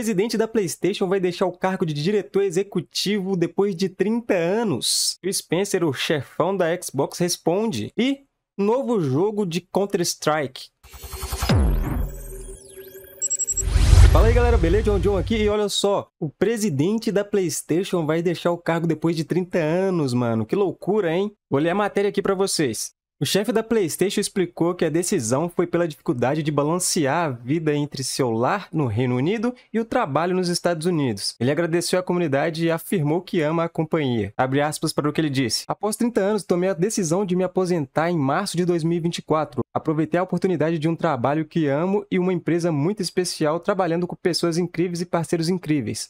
Presidente da PlayStation vai deixar o cargo de diretor executivo depois de 30 anos. O Spencer, o chefão da Xbox, responde. E novo jogo de Counter-Strike. Fala aí galera, beleza? John John aqui e olha só, o presidente da PlayStation vai deixar o cargo depois de 30 anos, mano. Que loucura, hein? Vou ler a matéria aqui para vocês. O chefe da PlayStation explicou que a decisão foi pela dificuldade de balancear a vida entre seu lar no Reino Unido e o trabalho nos Estados Unidos. Ele agradeceu à comunidade e afirmou que ama a companhia. Abre aspas para o que ele disse. Após 30 anos, tomei a decisão de me aposentar em março de 2024. Aproveitei a oportunidade de um trabalho que amo e uma empresa muito especial trabalhando com pessoas incríveis e parceiros incríveis.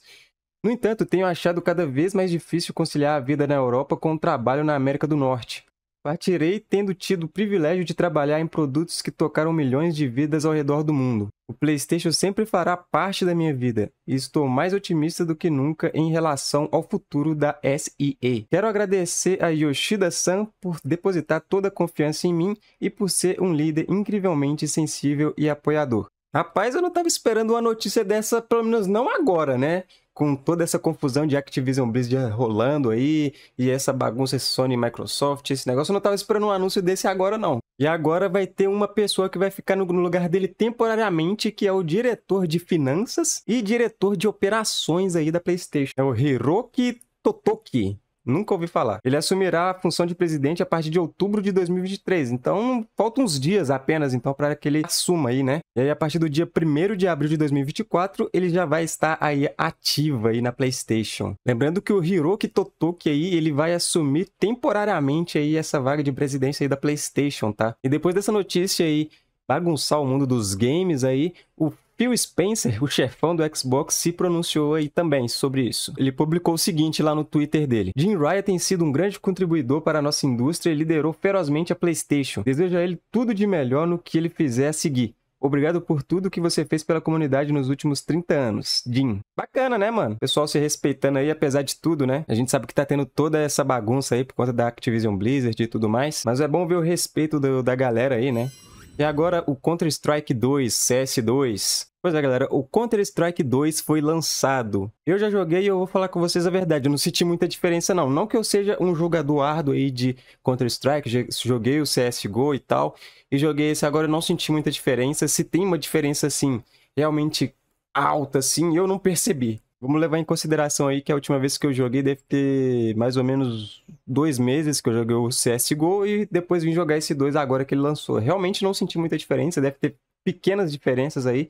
No entanto, tenho achado cada vez mais difícil conciliar a vida na Europa com o trabalho na América do Norte. Partirei tendo tido o privilégio de trabalhar em produtos que tocaram milhões de vidas ao redor do mundo. O PlayStation sempre fará parte da minha vida e estou mais otimista do que nunca em relação ao futuro da SEA. Quero agradecer a Yoshida-san por depositar toda a confiança em mim e por ser um líder incrivelmente sensível e apoiador. Rapaz, eu não estava esperando uma notícia dessa, pelo menos não agora, né? Com toda essa confusão de Activision Blizzard rolando aí, e essa bagunça Sony e Microsoft, esse negócio, eu não estava esperando um anúncio desse agora, não. E agora vai ter uma pessoa que vai ficar no lugar dele temporariamente, que é o diretor de finanças e diretor de operações aí da PlayStation. É o Hiroki Totoki. Nunca ouvi falar. Ele assumirá a função de presidente a partir de outubro de 2023. Então, faltam uns dias apenas, então, para que ele assuma aí, né? E aí, a partir do dia 1 de abril de 2024, ele já vai estar aí ativo aí na PlayStation. Lembrando que o Hiroki Totoki aí, ele vai assumir temporariamente aí essa vaga de presidência aí da PlayStation, tá? E depois dessa notícia aí, bagunçar o mundo dos games aí, o Phil Spencer, o chefão do Xbox, se pronunciou aí também sobre isso. Ele publicou o seguinte lá no Twitter dele: Jim Ryan tem sido um grande contribuidor para a nossa indústria e liderou ferozmente a PlayStation. Desejo a ele tudo de melhor no que ele fizer a seguir. Obrigado por tudo que você fez pela comunidade nos últimos 30 anos, Jim. Bacana, né, mano? pessoal se respeitando aí, apesar de tudo, né? A gente sabe que tá tendo toda essa bagunça aí por conta da Activision Blizzard e tudo mais, mas é bom ver o respeito do, da galera aí, né? E agora o Counter-Strike 2, CS2. Pois é, galera, o Counter-Strike 2 foi lançado. Eu já joguei e eu vou falar com vocês a verdade, eu não senti muita diferença não. Não que eu seja um jogador árduo aí de Counter-Strike, joguei o CSGO e tal, e joguei esse agora eu não senti muita diferença. Se tem uma diferença, assim, realmente alta, assim, eu não percebi. Vamos levar em consideração aí que a última vez que eu joguei deve ter mais ou menos dois meses que eu joguei o CSGO e depois vim jogar esse 2 agora que ele lançou. Realmente não senti muita diferença, deve ter pequenas diferenças aí,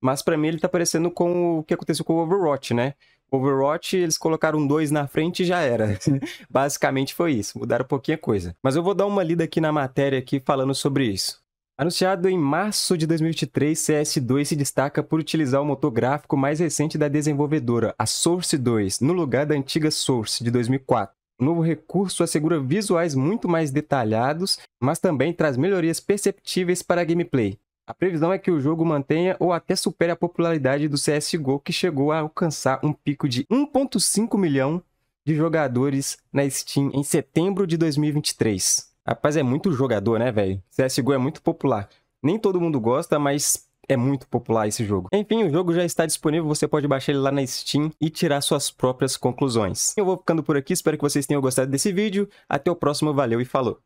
mas para mim ele tá parecendo com o que aconteceu com o Overwatch, né? Overwatch, eles colocaram dois na frente e já era. Basicamente foi isso. Mudaram pouquinha coisa. Mas eu vou dar uma lida aqui na matéria aqui falando sobre isso. Anunciado em março de 2023, CS2 se destaca por utilizar o motor gráfico mais recente da desenvolvedora, a Source 2, no lugar da antiga Source de 2004. O novo recurso assegura visuais muito mais detalhados, mas também traz melhorias perceptíveis para a gameplay. A previsão é que o jogo mantenha ou até supere a popularidade do CSGO, que chegou a alcançar um pico de 1,5 milhão de jogadores na Steam em setembro de 2023. Rapaz, é muito jogador, né, velho? CSGO é muito popular. Nem todo mundo gosta, mas é muito popular esse jogo. Enfim, o jogo já está disponível, você pode baixar ele lá na Steam e tirar suas próprias conclusões. Eu vou ficando por aqui, espero que vocês tenham gostado desse vídeo. Até o próximo, valeu e falou!